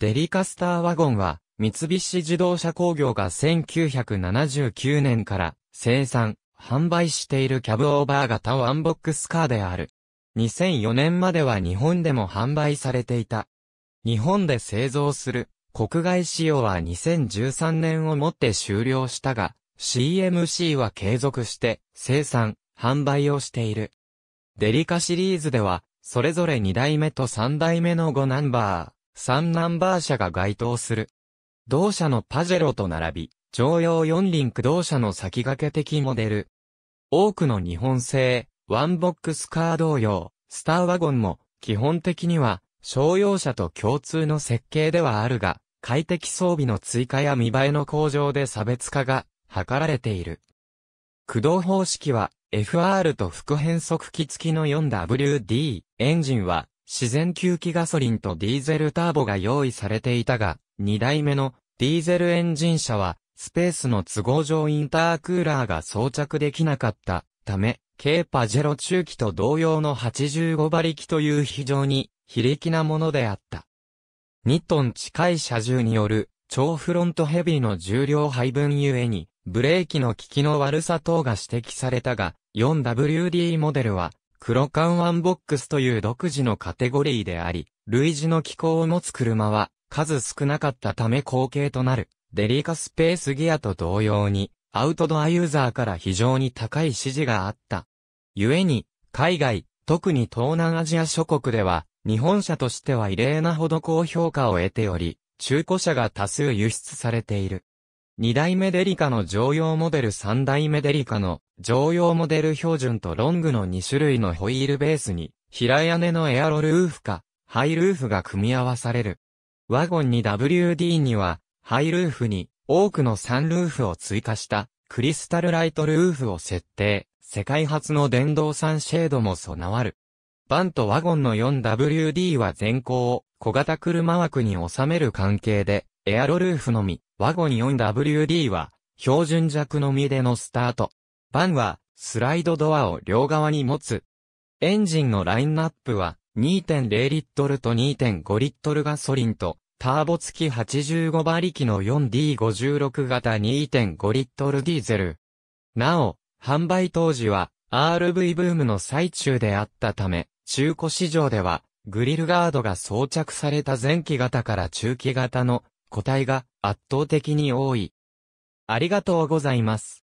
デリカスターワゴンは、三菱自動車工業が1979年から生産、販売しているキャブオーバー型ワンボックスカーである。2004年までは日本でも販売されていた。日本で製造する国外仕様は2013年をもって終了したが、CMC は継続して生産、販売をしている。デリカシリーズでは、それぞれ2代目と3代目の5ナンバー、3ナンバー車が該当する。同社のパジェロと並び、常用4輪駆動車の先駆け的モデル。多くの日本製、ワンボックスカー同様、スターワゴンも、基本的には、商用車と共通の設計ではあるが、快適装備の追加や見栄えの向上で差別化が図られている。駆動方式は FR と副変速機付きの 4WD、エンジンは自然吸気ガソリンとディーゼルターボが用意されていたが、2台目のディーゼルエンジン車は、スペースの都合上インタークーラーが装着できなかったため、軽パジェロ中期と同様の85馬力という非常に非力なものであった。2トン近い車重による超フロントヘビーの重量配分ゆえに、ブレーキの効きの悪さ等が指摘されたが、4WD モデルは黒缶ワンボックスという独自のカテゴリーであり、類似の機構を持つ車は数少なかったため後継となる、デリカスペースギアと同様に、アウトドアユーザーから非常に高い支持があった。故に、海外、特に東南アジア諸国では、日本車としては異例なほど高評価を得ており、中古車が多数輸出されている。2代目デリカの常用モデル3代目デリカの常用モデル標準とロングの2種類のホイールベースに、平屋根のエアロルーフか、ハイルーフが組み合わされる。ワゴンに WD には、ハイルーフに多くのサンルーフを追加したクリスタルライトルーフを設定。世界初の電動サンシェードも備わる。バンとワゴンの 4WD は全高を小型車枠に収める関係で、エアロルーフのみ、ワゴン 4WD は標準弱のみでのスタート。パンは、スライドドアを両側に持つ。エンジンのラインナップは、2.0リットルと2.5リットルガソリンと、ターボ付き85馬力の 4D56 型2.5リットルディーゼル。なお、販売当時は RV ブームの最中であったため、中古市場ではグリルガードが装着された前期型から中期型の個体が圧倒的に多い。ありがとうございます。